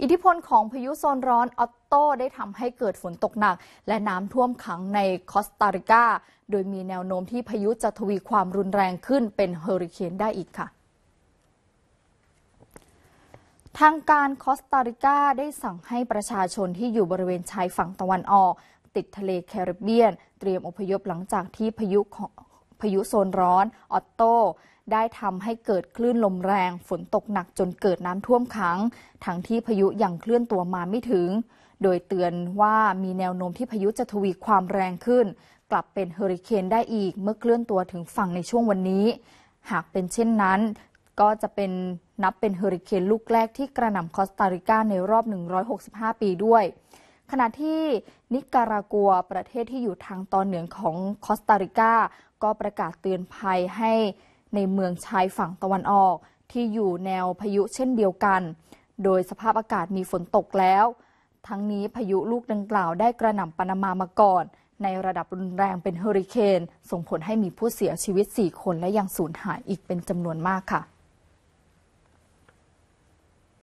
อิทธิพลของพายุโซนร้อน ออตโต้ ได้ทำให้เกิดฝนตกหนัก และน้ำท่วมขังในคอสตาริกา โดยมีแนวโน้มที่พายุจะทวีความรุนแรงขึ้นเป็นเฮอริเคนได้อีกค่ะ ทางการคอสตาริกาได้สั่งให้ประชาชนที่อยู่บริเวณชายฝั่งตะวันออก ติดทะเลแคริบเบียน เตรียมอพยพหลังจากที่พายุพายุโซนร้อน ออตโตได้ทำให้เกิดคลื่นลมแรง ฝนตกหนักจนเกิดน้ำท่วมขัง ทั้งที่พายุยังเคลื่อนตัวมาไม่ถึง โดยเตือนว่ามีแนวโน้ม ที่พายุจะทวีความแรงขึ้น กลับเป็นเฮอริเคนได้อีกเมื่อเคลื่อนตัวถึงฝั่งในช่วงวันนี้ หากเป็นเช่นนั้นก็จะเป็นนับเป็นเฮอริเคนลูกแรก ที่กระหน่ำคอสตาริกาในรอบ165ปีด้วย ขณะที่นิการากัวประเทศที่อยู่ทางตอนเหนือของคอสตาริกา ก็ประกาศเตือนภัยให้ในเมืองชายฝั่งตะวันออก ที่อยู่แนวพายุเช่นเดียวกัน โดยสภาพอากาศมีฝนตกแล้ว ทั้งนี้พายุลูกดังกล่าวได้กระหน่ำปานามามาก่อน ในระดับรุนแรงเป็นเฮอริเคน ส่งผลให้มีผู้เสียชีวิต 4 คนและยังสูญหายอีกเป็นจำนวนมากค่ะ